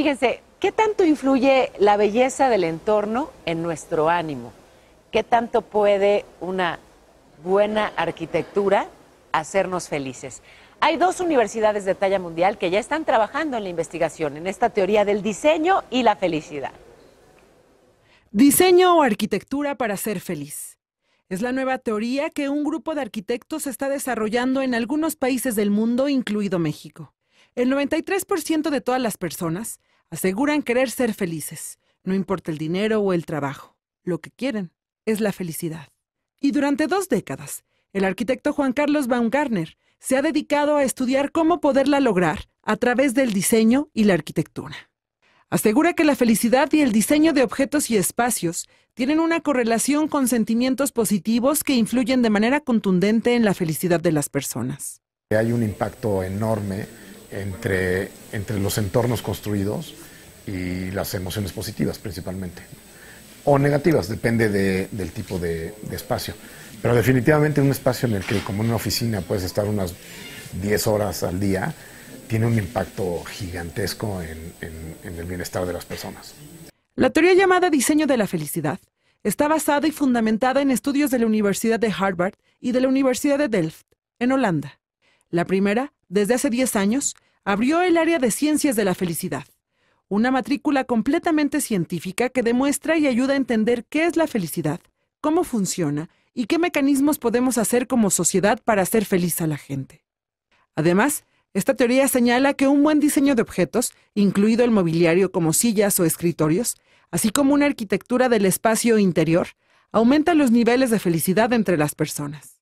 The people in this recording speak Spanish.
Fíjense, ¿qué tanto influye la belleza del entorno en nuestro ánimo? ¿Qué tanto puede una buena arquitectura hacernos felices? Hay dos universidades de talla mundial que ya están trabajando en la investigación, en esta teoría del diseño y la felicidad. Diseño o arquitectura para ser feliz. Es la nueva teoría que un grupo de arquitectos está desarrollando en algunos países del mundo, incluido México. El 93% de todas las personas Aseguran querer ser felices, no importa el dinero o el trabajo. Lo que quieren es la felicidad. Y durante dos décadas, el arquitecto Juan Carlos Baumgartner se ha dedicado a estudiar cómo poderla lograr a través del diseño y la arquitectura. Asegura que la felicidad y el diseño de objetos y espacios tienen una correlación con sentimientos positivos que influyen de manera contundente en la felicidad de las personas. Hay un impacto enorme entre, entre los entornos construidos y las emociones positivas principalmente. O negativas, depende del tipo de, espacio. Pero definitivamente un espacio en el que, como en una oficina, puedes estar unas 10 horas al día, tiene un impacto gigantesco en, en el bienestar de las personas. La teoría llamada diseño de la felicidad está basada y fundamentada en estudios de la Universidad de Harvard y de la Universidad de Delft, en Holanda. La primera, desde hace 10 años, abrió el área de ciencias de la felicidad una matrícula completamente científica que demuestra y ayuda a entender qué es la felicidad, cómo funciona y qué mecanismos podemos hacer como sociedad para hacer feliz a la gente. Además, esta teoría señala que un buen diseño de objetos, incluido el mobiliario como sillas o escritorios, así como una arquitectura del espacio interior, aumenta los niveles de felicidad entre las personas.